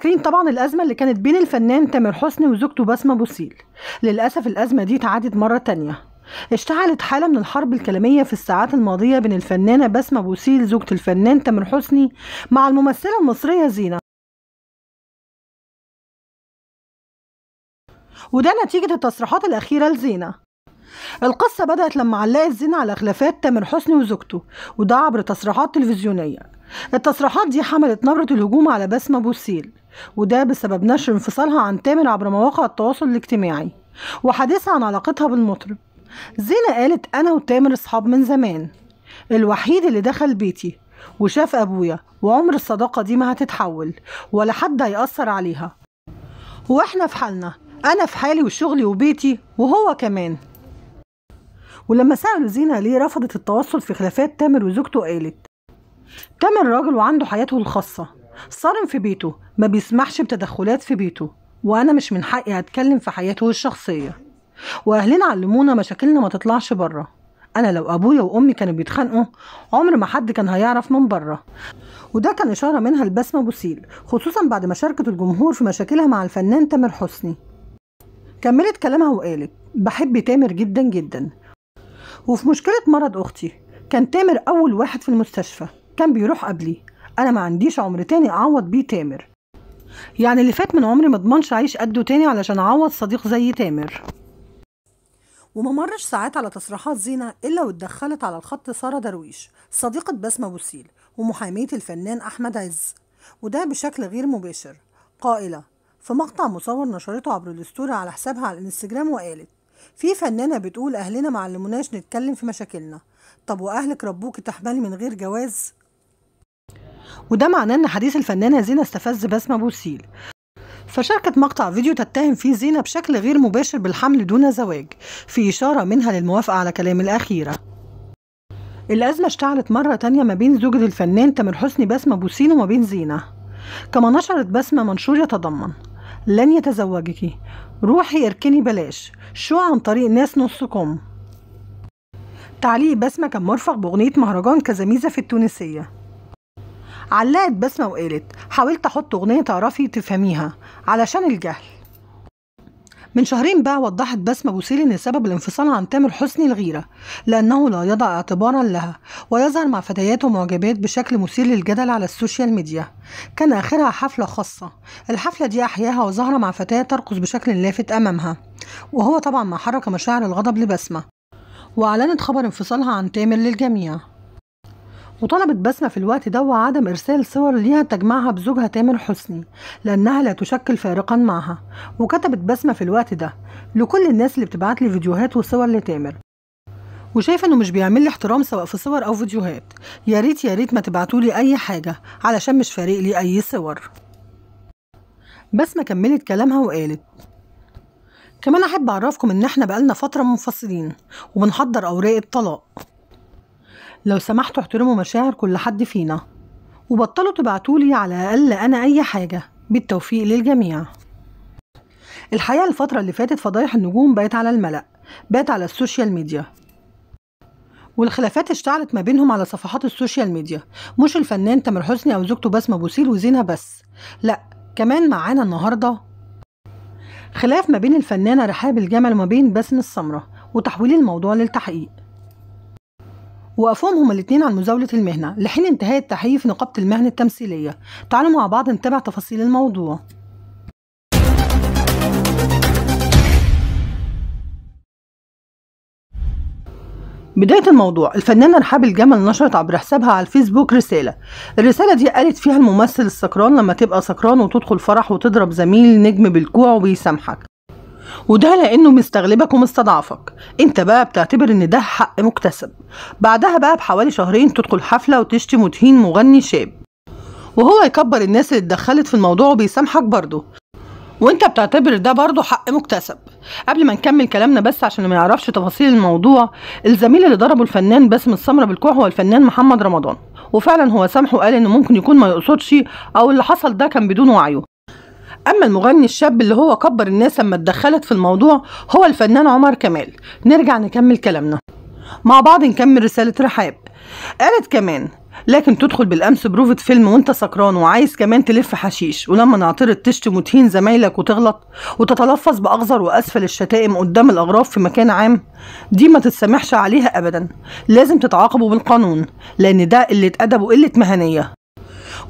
فاكرين طبعا الازمه اللي كانت بين الفنان تامر حسني وزوجته بسمه بوسيل للاسف الازمه دي تعادت مره تانية اشتعلت حالة من الحرب الكلامية في الساعات الماضية بين الفنانة بسمة بوسيل زوجة الفنان تامر حسني مع الممثلة المصرية زينة وده نتيجة التصريحات الأخيرة لزينة القصة بدأت لما علقت زينة على خلافات تامر حسني وزوجته وده عبر تصريحات تلفزيونية التصريحات دي حملت نبرة الهجوم على بسمة بوسيل وده بسبب نشر انفصالها عن تامر عبر مواقع التواصل الاجتماعي وحديثها عن علاقتها بالمطرب زينة قالت أنا وتامر أصحاب من زمان الوحيد اللي دخل بيتي وشاف أبويا وعمر الصداقة دي ما هتتحول ولا حد هيأثر عليها وإحنا في حالنا أنا في حالي وشغلي وبيتي وهو كمان ولما سألوا زينة ليه رفضت التوصل في خلافات تامر وزوجته قالت تامر راجل وعنده حياته الخاصة صارم في بيته ما بيسمحش بتدخلات في بيته وأنا مش من حقي أتكلم في حياته الشخصية وأهلنا علمونا مشاكلنا ما تطلعش بره أنا لو أبويا وأمي كانوا بيتخانقوا عمر ما حد كان هيعرف من بره وده كان إشارة منها لبسمة بوسيل خصوصا بعد ما شاركت الجمهور في مشاكلها مع الفنان تامر حسني كملت كلامها وقالت بحب تامر جدا جدا وفي مشكلة مرض أختي كان تامر أول واحد في المستشفى كان بيروح قبلي انا ما عنديش عمر تاني اعوض بيه تامر يعني اللي فات من عمري ما اضمنش اعيش قده تاني علشان اعوض صديق زي تامر وما مرش ساعات على تصريحات زينة إلا واتدخلت على الخط سارة درويش صديقة بسمة بوسيل ومحامية الفنان أحمد عز وده بشكل غير مباشر قائلة في مقطع مصور نشرته عبر الاسطوره على حسابها على الانستجرام وقالت في فنانة بتقول أهلنا معلموناش نتكلم في مشاكلنا طب وأهلك ربوك تحملي من غير جواز وده معناه ان حديث الفنانه زينه استفز بسمه بوسيل فشاركت مقطع فيديو تتهم فيه زينة بشكل غير مباشر بالحمل دون زواج في إشارة منها للموافقة على كلام الأخيرة الأزمة اشتعلت مرة تانية ما بين زوجة الفنان تامر حسني بسمة بوسين وما بين زينة كما نشرت بسمة منشور يتضمن لن يتزوجك روحي اركني بلاش شو عن طريق ناس نص كم تعليق بسمة كان مرفق بأغنية مهرجان كزميزة في التونسية علقت بسمة وقالت حاولت أحط أغنية تعرفي تفهميها علشان الجهل من شهرين بقى وضحت بسمة بوسيل ان سبب الانفصال عن تامر حسني الغيرة لانه لا يضع اعتبارا لها ويظهر مع فتيات ومعجبات بشكل مثير للجدل على السوشيال ميديا كان اخرها حفلة خاصة الحفلة دي احياها وظهر مع فتاة ترقص بشكل لافت امامها وهو طبعا ما حرك مشاعر الغضب لبسمة واعلنت خبر انفصالها عن تامر للجميع وطلبت بسمة في الوقت ده عدم إرسال صور ليها تجمعها بزوجها تامر حسني لأنها لا تشكل فارقا معها وكتبت بسمة في الوقت ده لكل الناس اللي بتبعت لي فيديوهات وصور لتامر وشايفه انه مش بيعمل لي احترام سواء في صور او فيديوهات يا ريت يا ريت ما تبعتوا لي اي حاجه علشان مش فارق لي اي صور بس ما كملت كلامها وقالت كمان احب اعرفكم ان احنا بقالنا فتره منفصلين وبنحضر اوراق الطلاق لو سمحتوا احترموا مشاعر كل حد فينا وبطلوا تبعتولي على الأقل أنا أي حاجة بالتوفيق للجميع الحقيقة الفترة اللي فاتت فضايح النجوم بقت على الملأ بقت على السوشيال ميديا والخلافات اشتعلت ما بينهم على صفحات السوشيال ميديا مش الفنان تامر حسني او زوجته بسمه بوسيل وزينه بس لا كمان معانا النهارده خلاف ما بين الفنانه رحاب الجمل وما بين باسم السمره وتحويل الموضوع للتحقيق وقفوهم هما الاتنين عن مزاولة المهنة لحين انتهاء التحية في نقابة المهن التمثيلية تعالوا مع بعض نتابع تفاصيل الموضوع بداية الموضوع الفنانة رحاب الجمل نشرت عبر حسابها على الفيسبوك رسالة الرسالة دي قالت فيها الممثل السكران لما تبقى سكران وتدخل فرح وتضرب زميل نجم بالكوع وبيسامحك وده لانه مستغلبك ومستضعفك انت بقى بتعتبر ان ده حق مكتسب بعدها بقى بحوالي شهرين تدخل حفله وتشتم وتهين مغني شاب وهو يكبر الناس اللي اتدخلت في الموضوع وبيسامحك برضه وانت بتعتبر ده برضه حق مكتسب قبل ما نكمل كلامنا بس عشان ما يعرفش تفاصيل الموضوع الزميل اللي ضربه الفنان باسم السمره بالكوع هو الفنان محمد رمضان وفعلا هو سامحه وقال انه ممكن يكون ما يقصدش او اللي حصل ده كان بدون وعيه اما المغني الشاب اللي هو كبر الناس لما اتدخلت في الموضوع هو الفنان عمر كمال نرجع نكمل كلامنا مع بعض نكمل رساله رحاب قالت كمان لكن تدخل بالامس بروفة فيلم وانت سكران وعايز كمان تلف حشيش ولما نعترض تشتم وتهين زمايلك وتغلط وتتلفظ باغزر واسفل الشتائم قدام الاغراب في مكان عام دي ما تتسامحش عليها ابدا لازم تتعاقبوا بالقانون لان ده قله ادب وقله مهنيه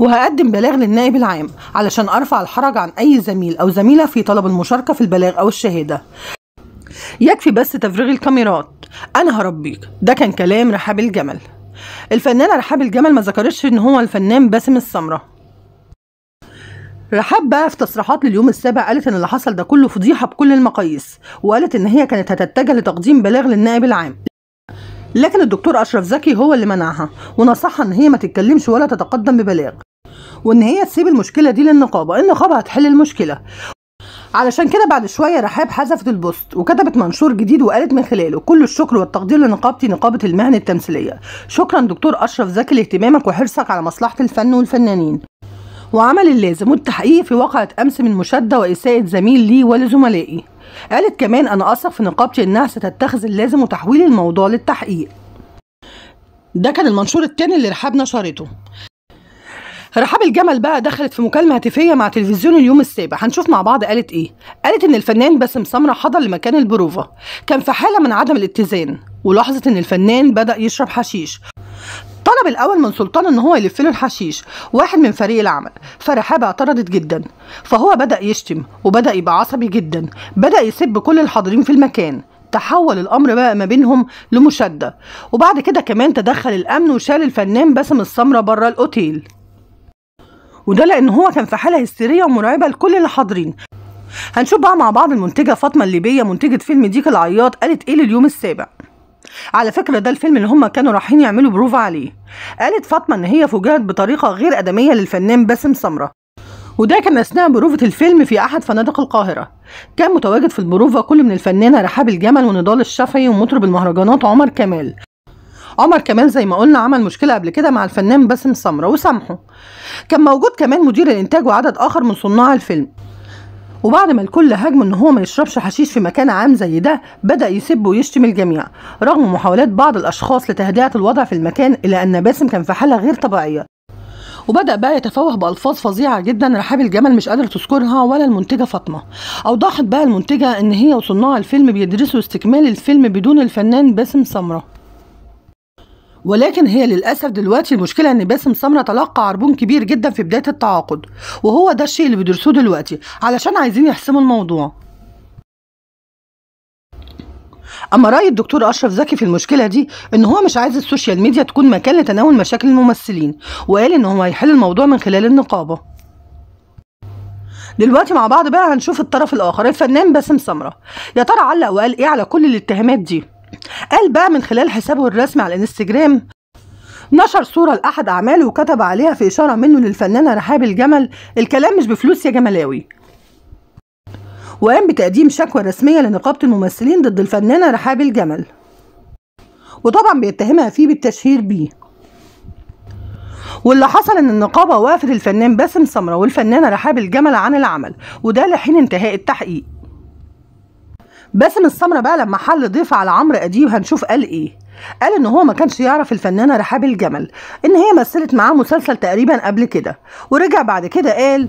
وهقدم بلاغ للنائب العام علشان ارفع الحرج عن اي زميل او زميله في طلب المشاركه في البلاغ او الشهاده يكفي بس تفريغ الكاميرات انا هربيك ده كان كلام رحاب الجمل الفنانه رحاب الجمل ما ذكرتش ان هو الفنان باسم السمره رحاب بقى في تصريحات لليوم السابع قالت ان اللي حصل ده كله فضيحه بكل المقاييس وقالت ان هي كانت هتتجه لتقديم بلاغ للنائب العام لكن الدكتور اشرف زكي هو اللي منعها ونصحها ان هي ما تتكلمش ولا تتقدم ببلاغ وان هي تسيب المشكله دي للنقابه النقابه هتحل المشكله علشان كده بعد شوية رحاب حذفت البوست وكتبت منشور جديد وقالت من خلاله كل الشكر والتقدير لنقابتي نقابة المهن التمثيلية شكرا دكتور أشرف زكي لاهتمامك وحرصك على مصلحة الفن والفنانين وعمل اللازم والتحقيق في واقعة أمس من مشادة وإساءة زميل لي ولزملائي قالت كمان أنا أثق في نقابتي إنها ستتخذ اللازم وتحويل الموضوع للتحقيق ده كان المنشور التاني اللي رحاب نشرته رحاب الجمل بقى دخلت في مكالمه هاتفيه مع تلفزيون اليوم السابع هنشوف مع بعض قالت ايه قالت ان الفنان باسم سمره حضر لمكان البروفا كان في حاله من عدم الاتزان ولاحظت ان الفنان بدا يشرب حشيش طلب الاول من سلطان ان هو يلف له الحشيش واحد من فريق العمل فرحاب اعترضت جدا فهو بدا يشتم وبدا يبقى عصبي جدا بدا يسب كل الحاضرين في المكان تحول الامر بقى ما بينهم لمشاده وبعد كده كمان تدخل الامن وشال الفنان باسم السمره بره الاوتيل وده لان هو كان في حاله هستيريه ومرعبه لكل اللي حاضرين هنشوف بقى مع بعض المنتجه فاطمه الليبيه منتجه فيلم ديك العياط قالت ايه لليوم السابع على فكرة ده الفيلم اللي هم كانوا رايحين يعملوا بروف عليه قالت فاطمة ان هي فوجئت بطريقة غير ادمية للفنان باسم سمرة وده كان اثناء بروفة الفيلم في احد فنادق القاهرة كان متواجد في البروفة كل من الفنانة رحاب الجمل ونضال الشافعي ومطرب المهرجانات عمر كمال عمر كمال زي ما قلنا عمل مشكله قبل كده مع الفنان باسم سمره وسامحه كان موجود كمان مدير الانتاج وعدد اخر من صناع الفيلم وبعد ما الكل هاجمه ان هو ما يشربش حشيش في مكان عام زي ده بدا يسب ويشتم الجميع رغم محاولات بعض الاشخاص لتهدئه الوضع في المكان الا ان باسم كان في حاله غير طبيعيه وبدأ بقى يتفوه بألفاظ فظيعة جدا رحاب الجمل مش قادر تذكرها ولا المنتجة فاطمة أوضحت بقى المنتجة إن هي وصناع الفيلم بيدرسوا استكمال الفيلم بدون الفنان باسم سمرة ولكن هي للأسف دلوقتي المشكلة إن باسم سمرة تلقى عربون كبير جدا في بداية التعاقد وهو ده الشيء اللي بيدرسوه دلوقتي علشان عايزين يحسموا الموضوع اما راي الدكتور اشرف زكي في المشكله دي ان هو مش عايز السوشيال ميديا تكون مكان لتناول مشاكل الممثلين وقال ان هو هيحل الموضوع من خلال النقابه دلوقتي مع بعض بقى هنشوف الطرف الاخر الفنان باسم سمره يا ترى علق وقال ايه على كل الاتهامات دي قال بقى من خلال حسابه الرسمي على الانستجرام نشر صورة لأحد أعماله وكتب عليها في إشارة منه للفنانة رحاب الجمل الكلام مش بفلوس يا جملاوي وقام بتقديم شكوى رسمية لنقابة الممثلين ضد الفنانة رحاب الجمل وطبعا بيتهمها فيه بالتشهير بيه واللي حصل ان النقابه وقفت الفنان باسم سمره والفنانه رحاب الجمل عن العمل وده لحين انتهاء التحقيق باسم السمره بقى لما حل ضيف على عمرو اديب هنشوف قال ايه قال ان هو ما كانش يعرف الفنانه رحاب الجمل ان هي مثلت معاه مسلسل تقريبا قبل كده ورجع بعد كده قال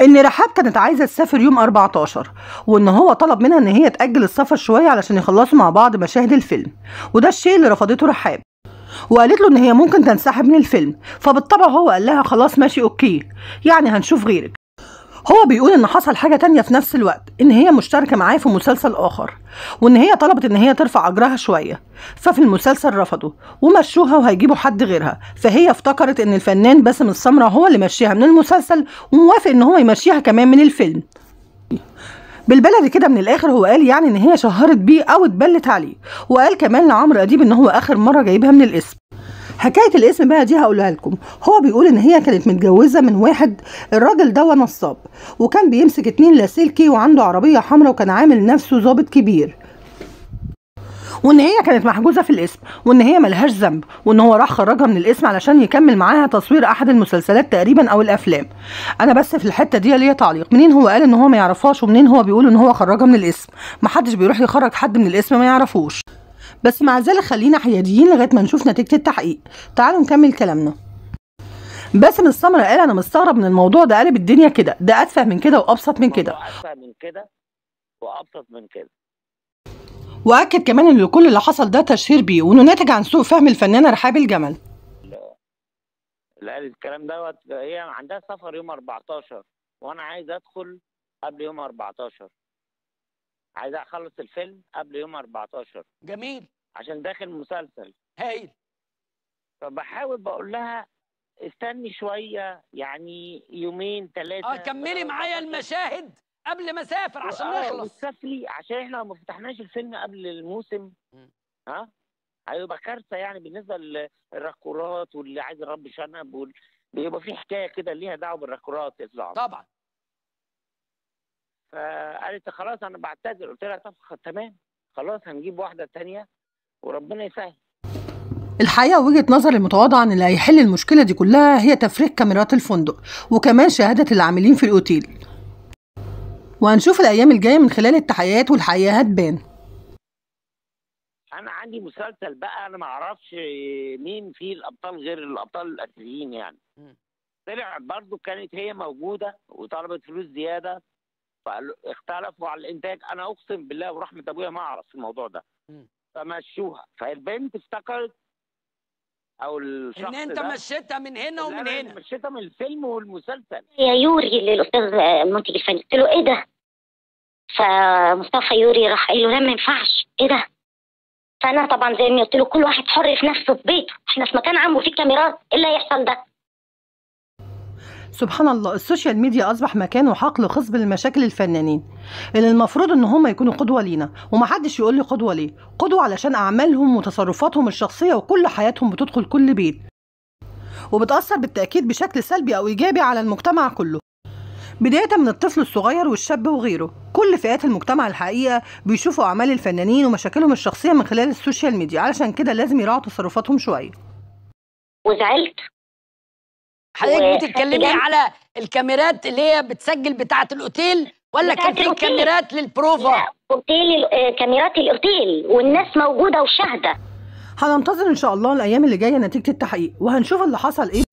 ان رحاب كانت عايزه تسافر يوم 14 وان هو طلب منها ان هي تاجل السفر شويه علشان يخلصوا مع بعض مشاهد الفيلم وده الشيء اللي رفضته رحاب وقالت له ان هي ممكن تنسحب من الفيلم فبالطبع هو قال لها خلاص ماشي اوكي يعني هنشوف غيرك هو بيقول ان حصل حاجه تانية في نفس الوقت ان هي مشتركه معاه في مسلسل اخر وان هي طلبت ان هي ترفع اجرها شويه ففي المسلسل رفضوا ومشوها وهيجيبوا حد غيرها فهي افتكرت ان الفنان باسم السمره هو اللي مشيها من المسلسل وموافق ان هو يمشيها كمان من الفيلم بالبلدي كده من الاخر هو قال يعني ان هي شهرت بيه او اتبلت عليه وقال كمان لعمرو اديب ان هو اخر مره جايبها من الاسم حكايه الاسم بقى دي هقولها لكم هو بيقول ان هي كانت متجوزه من واحد الراجل ده نصاب وكان بيمسك اتنين لاسلكي وعنده عربيه حمراء وكان عامل نفسه ظابط كبير وان هي كانت محجوزه في الاسم وان هي ملهاش ذنب وان هو راح خرجها من الاسم علشان يكمل معاها تصوير احد المسلسلات تقريبا او الافلام انا بس في الحته دي ليا تعليق منين هو قال ان هو ما يعرفهاش ومنين هو بيقول ان هو خرجها من الاسم محدش بيروح يخرج حد من الاسم ما يعرفوش بس مع ذلك خلينا حياديين لغايه ما نشوف نتيجه التحقيق تعالوا نكمل كلامنا باسم السمره قال انا مستغرب من الموضوع ده قلب الدنيا كده ده اتفه من كده وابسط من كده من كده وابسط من كده واكد كمان ان كل اللي حصل ده تشهير بيه وانه ناتج عن سوء فهم الفنانه رحاب الجمل لا قال الكلام دوت هي عندها سفر يوم 14 وانا عايز ادخل قبل يوم 14 عايز اخلص الفيلم قبل يوم 14 جميل عشان داخل مسلسل هايل فبحاول بقول لها استني شويه يعني يومين ثلاثه اه كملي معايا المشاهد قبل ما اسافر عشان آه، نخلص سافري عشان احنا ما فتحناش الفيلم قبل الموسم م. ها هيبقى كارثه يعني بالنسبه للراكورات واللي عايز يربي شنب وال... بيبقى في حكايه كده ليها دعوه بالراكورات طبعا فقالت خلاص انا بعتذر قلت لها طب تمام خلاص هنجيب واحده تانية وربنا يسهل الحقيقه وجهه نظر المتواضعه ان اللي هيحل المشكله دي كلها هي تفريغ كاميرات الفندق وكمان شهاده العاملين في الاوتيل وهنشوف الايام الجايه من خلال التحقيقات والحقيقه هتبان انا عندي مسلسل بقى انا ما اعرفش مين فيه الابطال غير الابطال الاساسيين يعني طلع برضو كانت هي موجوده وطلبت فلوس زياده فاختلفوا على الانتاج انا اقسم بالله ورحمه ابويا ما اعرف الموضوع ده فمشوها فالبنت افتكرت او الشخص ان انت مشيتها من هنا ومن هنا مشيتها من الفيلم والمسلسل يا يوري للاستاذ المنتج الفني قلت له ايه ده فمصطفى يوري راح قال له لا ما ينفعش ايه ده فانا طبعا زي ما قلت له كل واحد حر في نفسه في بيته احنا في مكان عام وفي كاميرات ايه اللي هيحصل ده سبحان الله السوشيال ميديا اصبح مكان وحقل خصب لمشاكل الفنانين اللي المفروض ان هم يكونوا قدوه لينا ومحدش يقول لي قدوه ليه قدوه علشان اعمالهم وتصرفاتهم الشخصيه وكل حياتهم بتدخل كل بيت وبتاثر بالتاكيد بشكل سلبي او ايجابي على المجتمع كله بداية من الطفل الصغير والشاب وغيره كل فئات المجتمع الحقيقة بيشوفوا أعمال الفنانين ومشاكلهم الشخصية من خلال السوشيال ميديا علشان كده لازم يراعوا تصرفاتهم شوية وزعلت حضرتك بتتكلمي على الكاميرات اللي هي بتسجل بتاعه الاوتيل ولا كان في كاميرات للبروفا؟ اوتيل آه، كاميرات الاوتيل والناس موجوده وشاهده هننتظر ان شاء الله الايام اللي جايه نتيجه التحقيق وهنشوف اللي حصل ايه